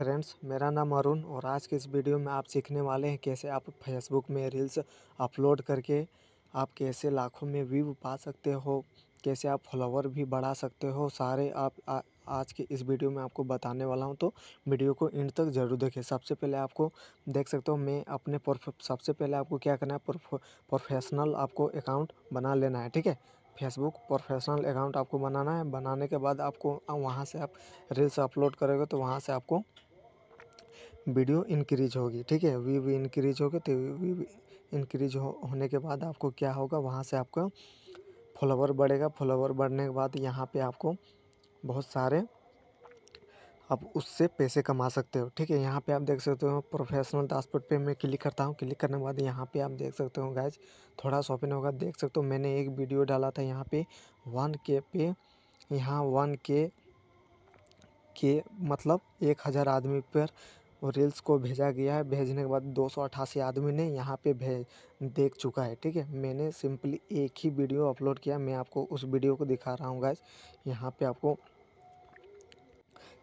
friends मेरा नाम अरुण और आज के इस वीडियो में आप सीखने वाले हैं कैसे आप फेसबुक में रील्स अपलोड करके आप कैसे लाखों में व्यू पा सकते हो कैसे आप फॉलोवर भी बढ़ा सकते हो सारे आप आ, आज के इस वीडियो में आपको बताने वाला हूं तो वीडियो को एंड तक जरूर देखें सबसे पहले आपको देख सकते हो मैं अपने सबसे पहले आपको क्या करना है प्रोफेशनल आपको अकाउंट बना लेना है ठीक है फेसबुक प्रोफेशनल अकाउंट आपको बनाना है बनाने के बाद आपको वहाँ से आप रील्स अपलोड करोगे तो वहाँ से आपको वीडियो इंक्रीज होगी ठीक है वी वी इनक्रीज होगी तो वी इंक्रीज हो, होने के बाद आपको क्या होगा वहाँ से आपका फॉलोवर बढ़ेगा फॉलोवर बढ़ने के बाद यहाँ पे आपको बहुत सारे आप उससे पैसे कमा सकते हो ठीक है यहाँ पे आप देख सकते हो प्रोफेशनल दासपोर्ट पे मैं क्लिक करता हूँ क्लिक करने के बाद यहाँ पे आप देख सकते हो गैज थोड़ा शॉपिंग होगा देख सकते हो मैंने एक वीडियो डाला था यहाँ पे वन के पे यहाँ वन के के मतलब एक हज़ार आदमी पर रील्स को भेजा गया है भेजने के बाद दो सौ अट्ठासी आदमी ने यहाँ पे भेज देख चुका है ठीक है मैंने सिंपली एक ही वीडियो अपलोड किया मैं आपको उस वीडियो को दिखा रहा हूँ गैस यहाँ पे आपको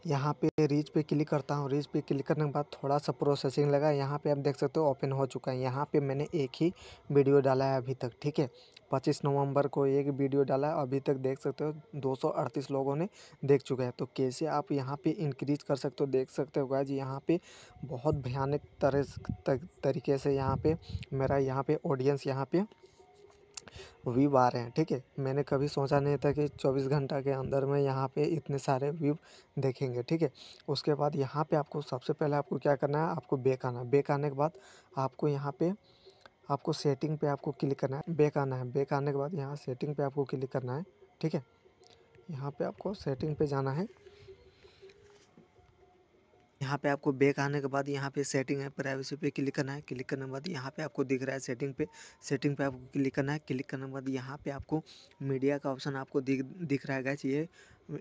यहाँ पे रीच पे क्लिक करता हूँ रीच पे क्लिक करने के बाद थोड़ा सा प्रोसेसिंग लगा यहाँ पे आप देख सकते हो ओपन हो चुका है यहाँ पे मैंने एक ही वीडियो डाला है अभी तक ठीक है पच्चीस नवंबर को एक वीडियो डाला है अभी तक देख सकते हो 238 लोगों ने देख चुका है तो कैसे आप यहाँ पे इंक्रीज कर सकते हो देख सकते हो गाइज यहाँ पे बहुत भयानक तरह तरीके से यहाँ पे मेरा यहाँ पे ऑडियंस यहाँ पे व्यू आ रहे हैं ठीक है मैंने कभी सोचा नहीं था कि 24 घंटा के अंदर में यहाँ पे इतने सारे व्यू देखेंगे ठीक है उसके बाद यहाँ पे आपको सबसे पहले आपको क्या करना है आपको बेक आना बेक आने के बाद आपको यहाँ पे आपको सेटिंग पे आपको क्लिक करना है बैक आना है बैक आने के बाद यहाँ सेटिंग पे आपको क्लिक करना है ठीक है यहाँ पे आपको सेटिंग पे जाना है यहाँ पे आपको बैक आने के बाद यहाँ पे सेटिंग है प्राइवेसी पे क्लिक करना है क्लिक करने के बाद यहाँ पे आपको दिख रहा है सेटिंग पे सेटिंग पे आपको क्लिक करना है क्लिक करने के बाद यहाँ पे आपको मीडिया का ऑप्शन आपको दिख दिख रहा है गैस ये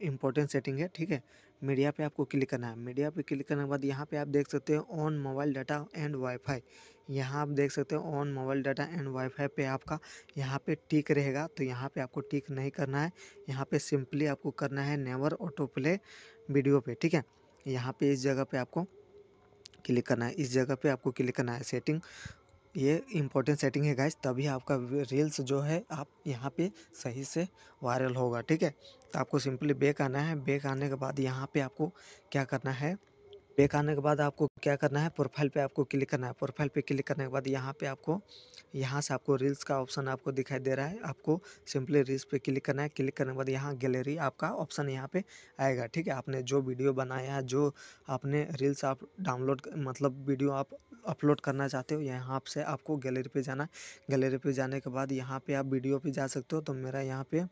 इंपॉर्टेंट सेटिंग है ठीक है मीडिया पे आपको क्लिक करना है मीडिया पे क्लिक करने के बाद यहाँ पे आप देख सकते हैं on mobile data and wifi यहाँ आप देख सकते हो on mobile data and wifi पे आपका यहाँ पे टिक रहेगा तो यहाँ पे आपको टिक नहीं करना है यहाँ पे सिंपली आपको करना है नेवर ऑटो प्ले वीडियो पे ठीक है यहाँ पे इस जगह पे आपको क्लिक करना है इस जगह पे आपको क्लिक करना है सेटिंग ये इंपॉर्टेंट सेटिंग है गाइज तभी आपका रील्स जो है आप यहाँ पे सही से वायरल होगा ठीक है तो आपको सिंपली बेक आना है बेक आने के बाद यहाँ पे आपको क्या करना है बैक आने के बाद आपको क्या करना है प्रोफाइल पे आपको क्लिक करना है प्रोफाइल पे क्लिक करने के बाद यहाँ पे आपको यहाँ से आपको रील्स का ऑप्शन आपको दिखाई दे रहा है आपको सिंपली रील्स पे क्लिक करना है क्लिक करने के बाद यहाँ गैलरी आपका ऑप्शन यहाँ पे आएगा ठीक है आपने जो वीडियो बनाया जो आपने रील्स आप डाउनलोड मतलब वीडियो आप अपलोड करना चाहते हो यहाँ से आपको गैलरी पर जाना गैलरी पर जाने के बाद यहाँ पर आप वीडियो पर जा सकते हो तो मेरा यहाँ पर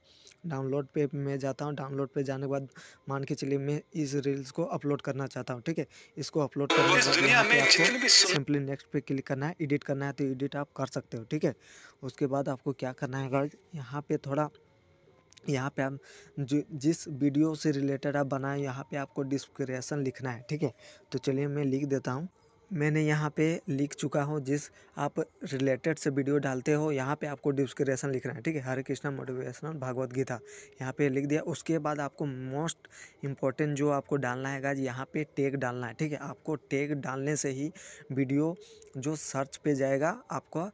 डाउनलोड पे मैं जाता हूँ डाउनलोड पर जाने के बाद मान के चलिए मैं इस रील्स को अपलोड करना चाहता हूँ ठीक है इसको अपलोड करने इस दुनिया में सिंपली नेक्स्ट पे क्लिक करना है एडिट करना है तो एडिट आप कर सकते हो ठीक है उसके बाद आपको क्या करना है गर्ल्स यहाँ पे थोड़ा यहाँ पे आप जो जिस वीडियो से रिलेटेड आप बनाए यहाँ पे आपको डिस्क्रिप्शन लिखना है ठीक है तो चलिए मैं लिख देता हूँ मैंने यहाँ पे लिख चुका हूँ जिस आप रिलेटेड से वीडियो डालते हो यहाँ पे आपको डिस्क्रिप्शन लिखना है ठीक है हरे कृष्णा मोटिवेशनल भगवत गीता यहाँ पे लिख दिया उसके बाद आपको मोस्ट इम्पॉर्टेंट जो आपको डालना है गाज यहाँ पे टैग डालना है ठीक है आपको टैग डालने से ही वीडियो जो सर्च पे जाएगा आपका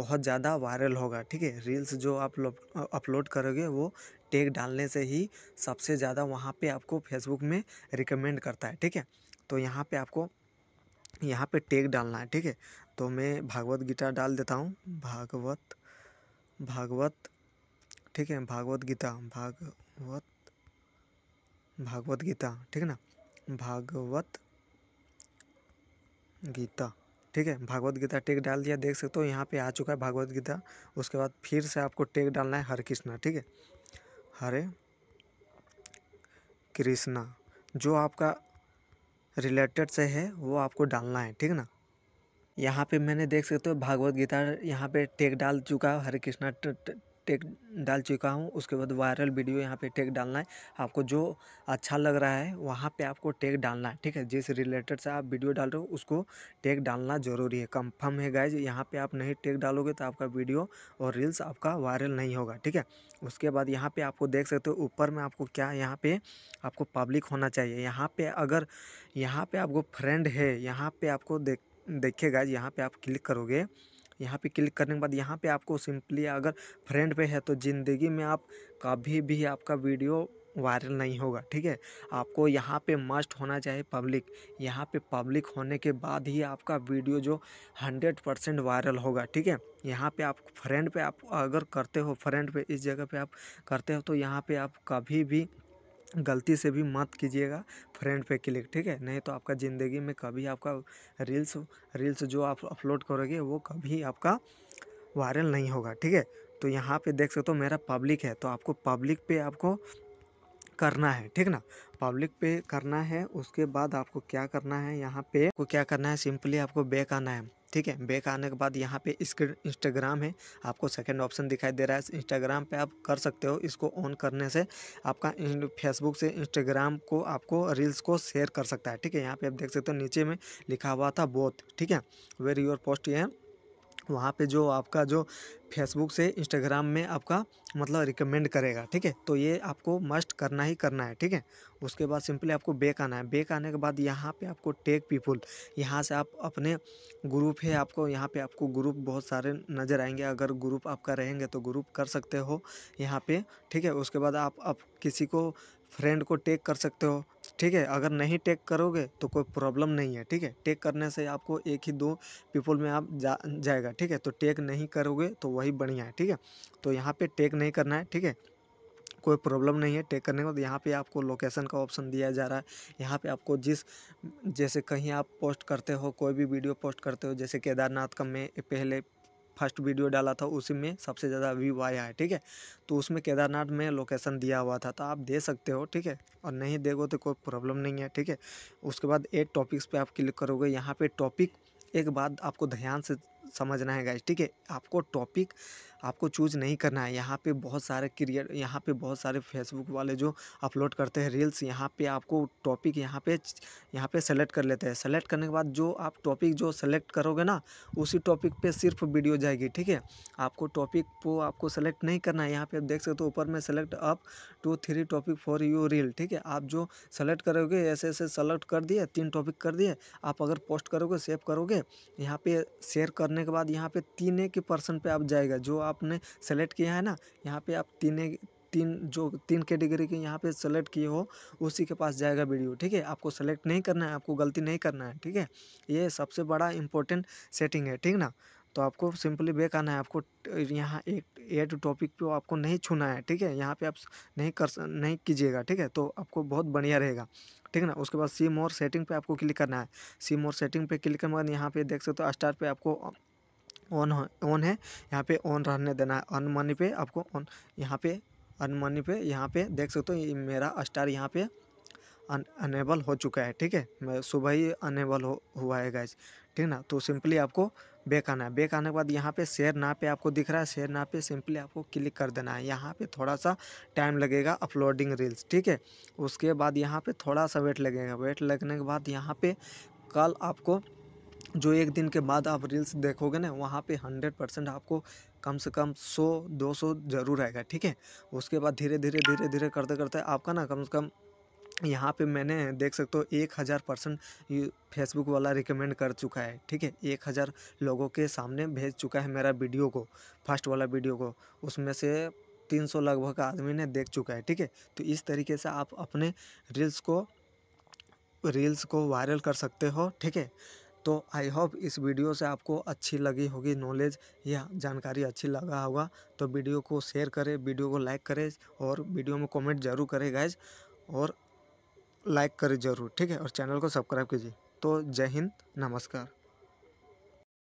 बहुत ज़्यादा वायरल होगा ठीक है रील्स जो आप अपलोड करोगे वो टेक डालने से ही सबसे ज़्यादा वहाँ पर आपको फेसबुक में रिकमेंड करता है ठीक है तो यहाँ पर आपको यहाँ पे टेक डालना है ठीक है तो मैं भागवत गीता डाल देता हूँ भागवत भागवत ठीक है भागवत गीता भागवत भागवत गीता ठीक है ना भागवत गीता ठीक है भागवत गीता टेक डाल दिया देख सकते हो यहाँ पे आ चुका है भागवत गीता उसके बाद फिर से आपको टेक डालना है हरे कृष्णा ठीक है हरे कृष्णा जो आपका रिलेटेड से है वो आपको डालना है ठीक ना यहाँ पे मैंने देख सकते हो भागवत गीता यहाँ पे टेक डाल चुका हरे कृष्णा टेक डाल चुका हूँ उसके बाद वायरल वीडियो यहाँ पे टेक डालना है आपको जो अच्छा लग रहा है वहाँ पे आपको टेक डालना है ठीक है जिस रिलेटेड से आप वीडियो डाल रहे हो उसको टेक डालना ज़रूरी है कंफर्म है गाइज यहाँ पे आप नहीं टेक डालोगे तो आपका वीडियो और रील्स आपका वायरल नहीं होगा ठीक है उसके बाद यहाँ पर आपको देख सकते हो ऊपर में आपको क्या यहाँ पर आपको पब्लिक होना चाहिए यहाँ पर अगर यहाँ पर आपको फ्रेंड है यहाँ पर आपको देख देखिए गाइज यहाँ पर आप क्लिक करोगे यहाँ पे क्लिक करने के बाद यहाँ पे आपको सिंपली अगर फ्रेंड पे है तो ज़िंदगी में आप कभी भी आपका वीडियो वायरल नहीं होगा ठीक है आपको यहाँ पे मस्ट होना चाहिए पब्लिक यहाँ पे पब्लिक होने के बाद ही आपका वीडियो जो हंड्रेड परसेंट वायरल होगा ठीक है यहाँ पे आप फ्रेंड पे आप अगर करते हो फ्रेंड पे इस जगह पे आप करते हो तो यहाँ पे आप कभी भी गलती से भी मत कीजिएगा फ्रेंड पे क्लिक ठीक है नहीं तो आपका ज़िंदगी में कभी आपका रील्स रील्स जो आप अपलोड करोगे वो कभी आपका वायरल नहीं होगा ठीक है तो यहाँ पे देख सकते हो मेरा पब्लिक है तो आपको पब्लिक पे आपको करना है ठीक ना पब्लिक पे करना है उसके बाद आपको क्या करना है यहाँ पे को क्या करना है सिंपली आपको बैक आना है ठीक है बैक आने के बाद यहाँ पे इसके इंस्टाग्राम है आपको सेकंड ऑप्शन दिखाई दे रहा है इंस्टाग्राम पे आप कर सकते हो इसको ऑन करने से आपका फेसबुक से इंस्टाग्राम को आपको रील्स को शेयर कर सकता है ठीक है यहाँ पे आप देख सकते हो नीचे में लिखा हुआ था बोथ ठीक है वेर योर पोस्ट ये है वहाँ पे जो आपका जो फेसबुक से इंस्टाग्राम में आपका मतलब रिकमेंड करेगा ठीक है तो ये आपको मस्ट करना ही करना है ठीक है उसके बाद सिंपली आपको बेक आना है बेक आने के बाद यहाँ पे आपको टेक पीपुल यहाँ से आप अपने ग्रुप है आपको यहाँ पे आपको ग्रुप बहुत सारे नज़र आएंगे अगर ग्रुप आपका रहेंगे तो ग्रुप कर सकते हो यहाँ पर ठीक है उसके बाद आप आप किसी को फ्रेंड को टेक कर सकते हो ठीक है अगर नहीं टेक करोगे तो कोई प्रॉब्लम नहीं है ठीक है टेक करने से आपको एक ही दो पीपल में आप जा जाएगा ठीक है तो टेक नहीं करोगे तो वही बढ़िया है ठीक है तो यहाँ पे टेक नहीं करना है ठीक है कोई प्रॉब्लम नहीं है टेक करने के तो यहाँ पे आपको लोकेशन का ऑप्शन दिया जा रहा है यहाँ पे आपको जिस जैसे कहीं आप पोस्ट करते हो कोई भी वीडियो पोस्ट करते हो जैसे केदारनाथ का मैं पहले फर्स्ट वीडियो डाला था उसी में सबसे ज़्यादा व्यू आया है ठीक है तो उसमें केदारनाथ में लोकेशन दिया हुआ था तो आप दे सकते हो ठीक है और नहीं देखो तो कोई प्रॉब्लम नहीं है ठीक है उसके बाद एट टॉपिक्स पे आप क्लिक करोगे यहाँ पे टॉपिक एक बात आपको ध्यान से समझना है गाइज ठीक है आपको टॉपिक आपको चूज़ नहीं करना है यहाँ पे बहुत सारे क्रिएट यहाँ पे बहुत सारे फेसबुक वाले जो अपलोड करते हैं रील्स यहाँ पे आपको टॉपिक यहाँ पे यहाँ पे सेलेक्ट कर लेते हैं सेलेक्ट करने के बाद जो आप टॉपिक जो सेलेक्ट करोगे ना उसी टॉपिक पे सिर्फ वीडियो जाएगी ठीक है आपको टॉपिक को आपको सेलेक्ट नहीं करना है यहाँ पे आप देख सकते हो ऊपर में select up to three topic for you reel ठीक है आप जो सेलेक्ट करोगे ऐसे ऐसे सेलेक्ट कर दिए तीन टॉपिक कर दिए आप अगर पोस्ट करोगे सेव करोगे यहाँ पे शेयर करने के बाद यहाँ पे तीन एक पर्सन पर आप जाएगा जो आपने सेलेक्ट किया है ना यहाँ पे आप तीन तीन जो तीन कैटेगरी के यहाँ पे सेलेक्ट किए हो उसी के पास जाएगा वीडियो ठीक है आपको सेलेक्ट नहीं करना है आपको गलती नहीं करना है ठीक है ये सबसे बड़ा इंपॉर्टेंट सेटिंग है ठीक ना तो आपको सिंपली बेक आना है आपको यहाँ एक एड टॉपिक पे आपको नहीं छूना है ठीक है यहाँ पे आप नहीं कर नहीं कीजिएगा ठीक है तो आपको बहुत बढ़िया रहेगा ठीक है ना उसके बाद सी मोर सेटिंग पे आपको क्लिक करना है सी मोर सेटिंग पे क्लिक करने के बाद यहाँ पे देख सकते हो स्टार पे आपको ऑन ऑन है यहाँ पे ऑन रहने देना है अन मनी पे आपको ऑन यहाँ पे अन मनी पे यहाँ पे देख सकते हो मेरा स्टार यहाँ पे अन अनेबल हो चुका है ठीक है मैं सुबह ही अनेबल हो हुआ है गैस ठीक ना तो सिंपली आपको बेक आना है बेक आने के बाद यहाँ पे शेयर ना पे आपको दिख रहा है शेयर ना पे सिंपली आपको क्लिक कर देना है यहाँ पे थोड़ा सा टाइम लगेगा अपलोडिंग रील्स ठीक है उसके बाद यहाँ पे थोड़ा सा वेट लगेगा वेट लगने के बाद यहाँ पे कल आपको जो एक दिन के बाद आप रील्स देखोगे ना वहाँ पे हंड्रेड परसेंट आपको कम से कम सौ दो सौ ज़रूर आएगा ठीक है उसके बाद धीरे धीरे धीरे धीरे करते करते आपका ना कम से कम यहाँ पे मैंने देख सकते हो एक हज़ार परसेंट फेसबुक वाला रिकमेंड कर चुका है ठीक है एक हज़ार लोगों के सामने भेज चुका है मेरा वीडियो को फर्स्ट वाला वीडियो को उसमें से तीन सौ लगभग आदमी ने देख चुका है ठीक है तो इस तरीके से आप अपने रील्स को रील्स को वायरल कर सकते हो ठीक है तो आई होप इस वीडियो से आपको अच्छी लगी होगी नॉलेज या जानकारी अच्छी लगा होगा तो वीडियो को शेयर करें वीडियो को लाइक करें और वीडियो में कमेंट जरूर करें गाइज और लाइक करें ज़रूर ठीक है और चैनल को सब्सक्राइब कीजिए तो जय हिंद नमस्कार